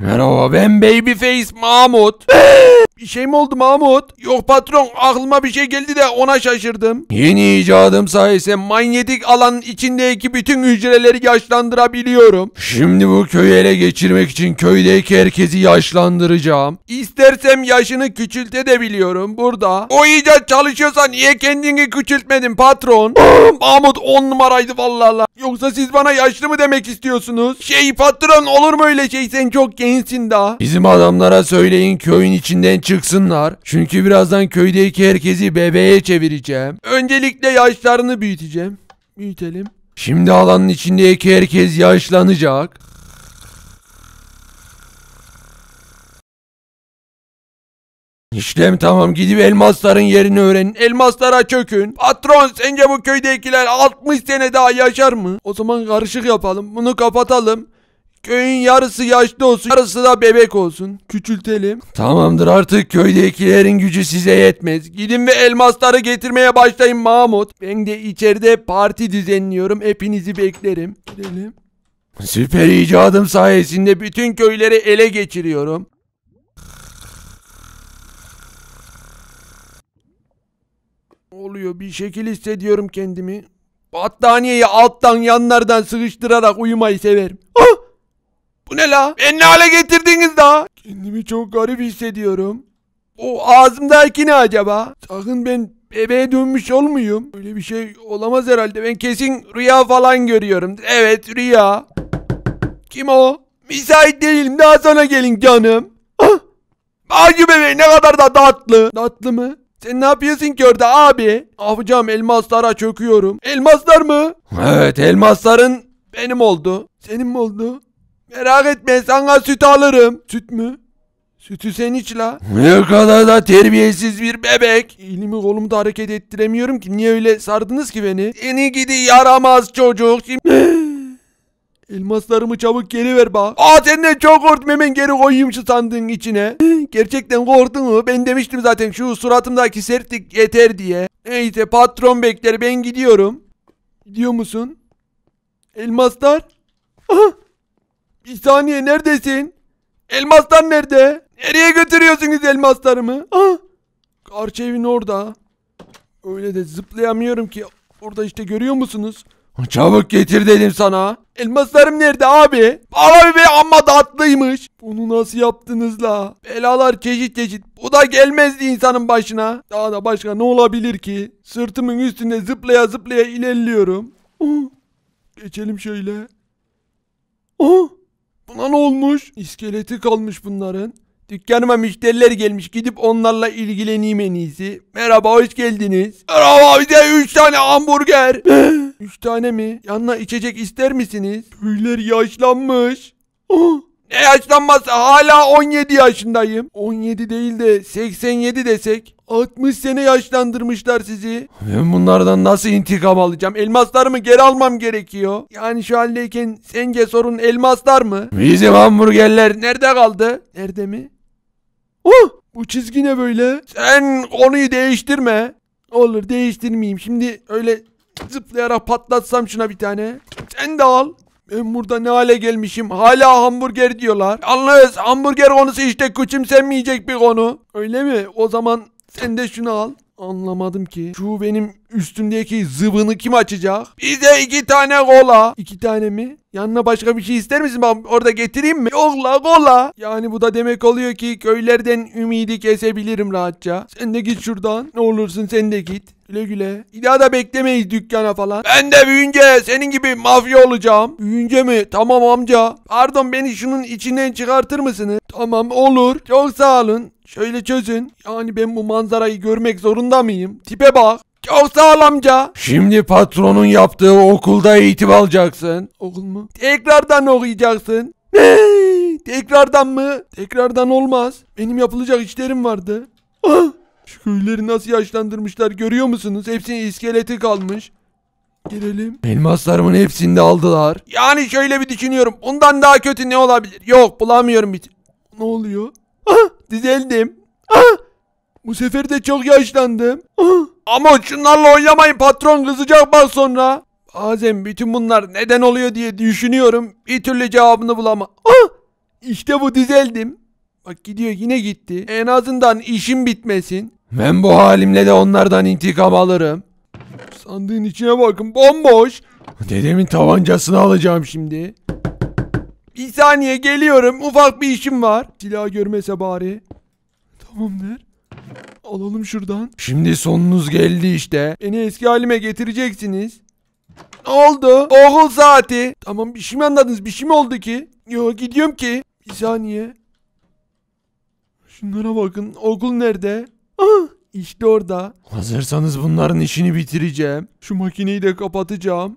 Merhaba ben Babyface Mahmut. Bir şey mi oldu Mahmut? Yok patron aklıma bir şey geldi de ona şaşırdım. Yeni icadım sayesinde manyetik alanın içindeki bütün hücreleri yaşlandırabiliyorum. Şimdi bu köyü ele geçirmek için köydeki herkesi yaşlandıracağım. İstersem yaşını de biliyorum burada. O icat çalışıyorsa niye kendini küçültmedin patron? Mahmut on numaraydı vallahi. Yoksa siz bana yaşlı mı demek istiyorsunuz? Şey patron olur mu öyle şey sen çok gençsin daha. Bizim adamlara söyleyin köyün içinden çıksınlar. Çünkü birazdan köydeki herkesi bebeğe çevireceğim. Öncelikle yaşlarını büyüteceğim. Büyütelim. Şimdi alanın içindeki herkes yaşlanacak. İşlem tamam gidip elmasların yerini öğrenin. Elmaslara çökün. Patron sence bu köydekiler 60 sene daha yaşar mı? O zaman karışık yapalım. Bunu kapatalım. Köyün yarısı yaşlı olsun, yarısı da bebek olsun. Küçültelim. Tamamdır artık köydekilerin gücü size yetmez. Gidin ve elmasları getirmeye başlayın Mahmut. Ben de içeride parti düzenliyorum. Hepinizi beklerim. Gidelim. Süper icadım sayesinde bütün köyleri ele geçiriyorum. Oluyor bir şekil hissediyorum kendimi. Battaniyeyi alttan yanlardan sıkıştırarak uyumayı severim. Bu ne la? Beni ne hale getirdiniz daha? Kendimi çok garip hissediyorum. O ağzımdaki ne acaba? Sakın ben bebeğe dönmüş olmuyum. Öyle bir şey olamaz herhalde. Ben kesin rüya falan görüyorum. Evet rüya. Kim o? Müsait değilim. Daha sonra gelin canım. Ah! Ağacı bebeği ne kadar da tatlı. Tatlı mı? Sen ne yapıyorsun ki orada abi? Hocam elmaslara çöküyorum. Elmaslar mı? Evet elmasların benim oldu. Senin mi oldu? Merak etme sana süt alırım. Süt mü? Sütü sen iç la. Ne kadar da terbiyesiz bir bebek. Elimi kolumu da hareket ettiremiyorum ki. Niye öyle sardınız ki beni? Seni gidi yaramaz çocuk. Şimdi... Elmaslarımı çabuk geri ver bak. Aa sen çok korktum hemen geri koyayım şu sandığın içine. Gerçekten korktun mu? Ben demiştim zaten şu suratımdaki sertlik yeter diye. Neyse patron bekler ben gidiyorum. Gidiyor musun? Elmaslar? Aha. Bir saniye neredesin? Elmaslar nerede? Nereye götürüyorsunuz elmaslarımı? Ah! Karşı evin orada. Öyle de zıplayamıyorum ki. Orada işte görüyor musunuz? Çabuk getir dedim sana. Elmaslarım nerede abi? Abi be amma tatlıymış. Bunu nasıl yaptınız la? Belalar çeşit çeşit. Bu da gelmezdi insanın başına. Daha da başka ne olabilir ki? Sırtımın üstünde zıplaya zıplaya ilerliyorum. Oh. Geçelim şöyle. Oh. Buna ne olmuş? İskeleti kalmış bunların. Dükkanıma müşteriler gelmiş. Gidip onlarla ilgileneyim en iyisi. Merhaba hoş geldiniz. Merhaba bize 3 tane hamburger. 3 tane mi? Yanına içecek ister misiniz? Köyler yaşlanmış. ne yaşlanması hala 17 yaşındayım. 17 değil de 87 desek. 60 sene yaşlandırmışlar sizi. Ben bunlardan nasıl intikam alacağım? Elmaslarımı geri almam gerekiyor. Yani şu haldeyken sence sorun elmaslar mı? Bizim hamburgerler nerede kaldı? Nerede mi? Oh! Bu çizgi ne böyle? Sen konuyu değiştirme. Olur değiştirmeyeyim. Şimdi öyle zıplayarak patlatsam şuna bir tane. Sen de al. Ben burada ne hale gelmişim? Hala hamburger diyorlar. Yalnız hamburger konusu işte küçümsenmeyecek bir konu. Öyle mi? O zaman sen de şunu al. Anlamadım ki. Şu benim üstümdeki zıvını kim açacak? Bize iki tane kola. İki tane mi? Yanına başka bir şey ister misin? Ben orada getireyim mi? Yok la kola. Yani bu da demek oluyor ki köylerden ümidi kesebilirim rahatça. Sen de git şuradan. Ne olursun sen de git. Güle güle. Bir da beklemeyiz dükkana falan. Ben de büyünce senin gibi mafya olacağım. Büyünce mi? Tamam amca. Pardon beni şunun içinden çıkartır mısınız? Tamam olur. Çok sağ olun. Şöyle çözün. Yani ben bu manzarayı görmek zorunda mıyım? Tipe bak. Çok sağlamca. Şimdi patronun yaptığı okulda eğitim alacaksın. Okul mu? Tekrardan okuyacaksın. Ne? Tekrardan mı? Tekrardan olmaz. Benim yapılacak işlerim vardı. Ah, şu köyleri nasıl yaşlandırmışlar görüyor musunuz? Hepsinin iskeleti kalmış. Girelim. Elmaslarımın hepsini de aldılar. Yani şöyle bir düşünüyorum. Bundan daha kötü ne olabilir? Yok bulamıyorum hiç. Ne oluyor? Ah, düzeldim. Ah, bu sefer de çok yaşlandım. Ah. Ama şunlarla oynamayın patron kızacak bak sonra. Bazen bütün bunlar neden oluyor diye düşünüyorum. Bir türlü cevabını bulamam. Ah, işte bu düzeldim. Bak gidiyor yine gitti. En azından işim bitmesin. Ben bu halimle de onlardan intikam alırım. Sandığın içine bakın bomboş. Dedemin tabancasını alacağım şimdi. Bir saniye geliyorum. Ufak bir işim var. Silah görmese bari. Tamamdır. Alalım şuradan. Şimdi sonunuz geldi işte. Beni eski halime getireceksiniz. Ne oldu? Okul saati. Tamam bir şey mi anladınız? Bir şey mi oldu ki? Yok gidiyorum ki. Bir saniye. Şunlara bakın. Okul nerede? Ah, işte orada. Hazırsanız bunların işini bitireceğim. Şu makineyi de kapatacağım.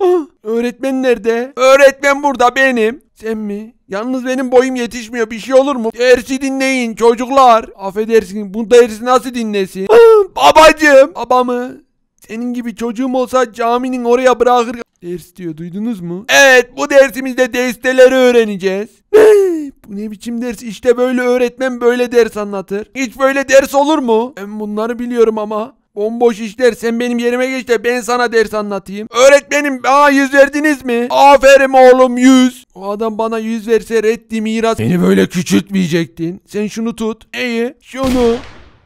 Ah, öğretmen nerede? Öğretmen burada benim. Sen mi? Yalnız benim boyum yetişmiyor. Bir şey olur mu? Dersi dinleyin çocuklar. Affedersin bu dersi nasıl dinlesin? Ah, babacım. Babamı. Senin gibi çocuğum olsa caminin oraya bırakır. Ders diyor duydunuz mu? Evet bu dersimizde desteleri öğreneceğiz. Ne? bu ne biçim ders? İşte böyle öğretmen böyle ders anlatır. Hiç böyle ders olur mu? Ben bunları biliyorum ama. Bomboş işler sen benim yerime geç de ben sana ders anlatayım. Öğretmenim bana yüz verdiniz mi? Aferin oğlum yüz. O adam bana yüz verse reddi miras. Beni böyle küçültmeyecektin. Sen şunu tut. İyi şunu.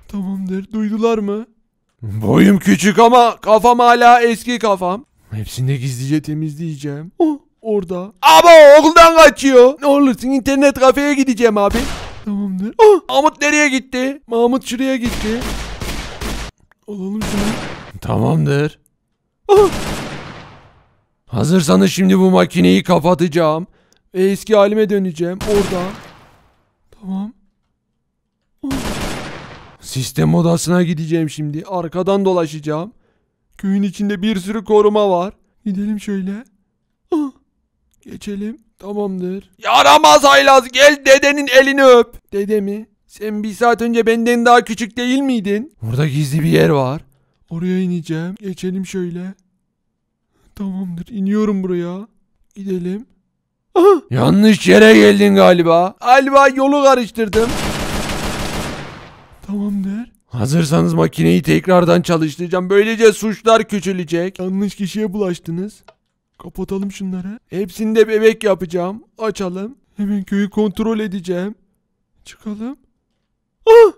Tamamdır duydular mı? Boyum küçük ama kafam hala eski kafam. Hepsini gizlice temizleyeceğim. Oh orada. Ama okuldan kaçıyor. Ne olursun internet kafeye gideceğim abi. Tamamdır. Ah! ah, Mahmut nereye gitti? Mahmut şuraya gitti. Alalım şunu. Tamamdır. Ah. Hazırsanız şimdi bu makineyi kapatacağım. Ve eski halime döneceğim. Orada. Tamam. Sistem odasına gideceğim şimdi. Arkadan dolaşacağım. Köyün içinde bir sürü koruma var. Gidelim şöyle. Geçelim. Tamamdır. Yaramaz haylaz gel dedenin elini öp. Dede mi? Sen bir saat önce benden daha küçük değil miydin? Burada gizli bir yer var. Oraya ineceğim. Geçelim şöyle. Tamamdır. İniyorum buraya. Gidelim. Aha. Yanlış yere geldin galiba. Galiba yolu karıştırdım. Tamamdır. Hazırsanız makineyi tekrardan çalıştıracağım. Böylece suçlar küçülecek. Yanlış kişiye bulaştınız. Kapatalım şunları. Hepsinde bebek yapacağım. Açalım. Hemen köyü kontrol edeceğim. Çıkalım. Ah!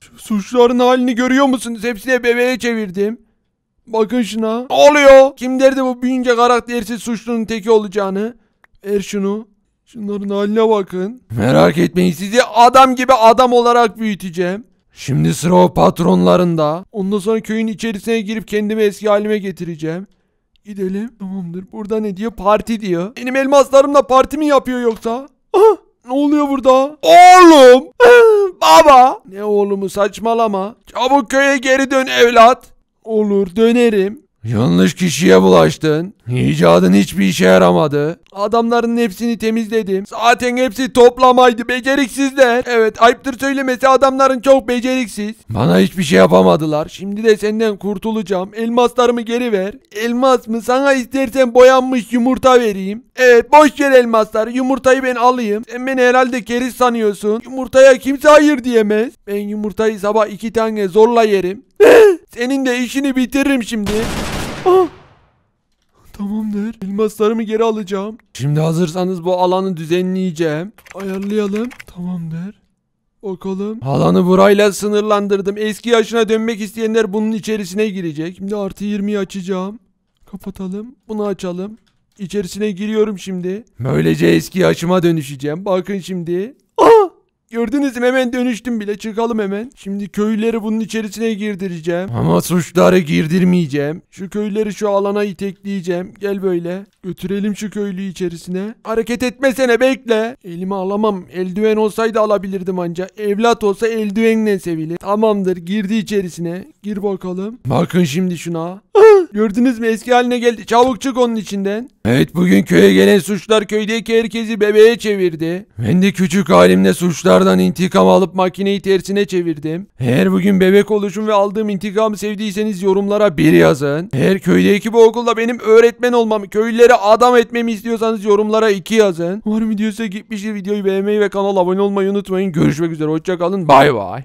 Şu suçların halini görüyor musunuz? Hepsini bebeğe çevirdim. Bakın şuna. Ne oluyor? Kim derdi bu büyünce karaktersiz suçlunun teki olacağını? Ver şunu. Şunların haline bakın. Merak etmeyin sizi adam gibi adam olarak büyüteceğim. Şimdi sıra o patronlarında. Ondan sonra köyün içerisine girip kendimi eski halime getireceğim. Gidelim. Tamamdır. Burada ne diyor? Parti diyor. Benim elmaslarımla parti mi yapıyor yoksa? Aha, ne oluyor burada? Oğlum. Baba. Ne oğlumu saçmalama. Çabuk köye geri dön evlat. Olur dönerim. Yanlış kişiye bulaştın. İcadın hiçbir işe yaramadı. Adamların hepsini temizledim. Zaten hepsi toplamaydı beceriksizler. Evet ayıptır söylemesi adamların çok beceriksiz. Bana hiçbir şey yapamadılar. Şimdi de senden kurtulacağım. Elmaslarımı geri ver. Elmas mı? Sana istersen boyanmış yumurta vereyim. Evet boş ver elmaslar. Yumurtayı ben alayım. Sen beni herhalde keriz sanıyorsun. Yumurtaya kimse hayır diyemez. Ben yumurtayı sabah iki tane zorla yerim. Senin de işini bitiririm şimdi. Ah! Tamamdır. Elmaslarımı geri alacağım. Şimdi hazırsanız bu alanı düzenleyeceğim. Ayarlayalım. Tamamdır. Bakalım. Alanı burayla sınırlandırdım. Eski yaşına dönmek isteyenler bunun içerisine girecek. Şimdi artı 20'yi açacağım. Kapatalım. Bunu açalım. İçerisine giriyorum şimdi. Böylece eski yaşıma dönüşeceğim. Bakın şimdi. Gördünüz mü hemen dönüştüm bile çıkalım hemen. Şimdi köylüleri bunun içerisine girdireceğim. Ama suçları girdirmeyeceğim. Şu köylüleri şu alana itekleyeceğim. Gel böyle. Götürelim şu köylüyü içerisine. Hareket etmesene bekle. Elimi alamam. Eldiven olsaydı alabilirdim ancak. Evlat olsa eldivenle sevili. Tamamdır girdi içerisine. Gir bakalım. Bakın şimdi şuna. Gördünüz mü eski haline geldi. Çabuk çık onun içinden. Evet bugün köye gelen suçlar köydeki herkesi bebeğe çevirdi. Ben de küçük halimle suçlardan intikam alıp makineyi tersine çevirdim. Eğer bugün bebek oluşum ve aldığım intikamı sevdiyseniz yorumlara bir yazın. Eğer köydeki bu okulda benim öğretmen olmam köylülere adam etmemi istiyorsanız yorumlara iki yazın. Umarım videosu gitmiştir. Videoyu beğenmeyi ve kanala abone olmayı unutmayın. Görüşmek üzere. Hoşçakalın. Bay bay.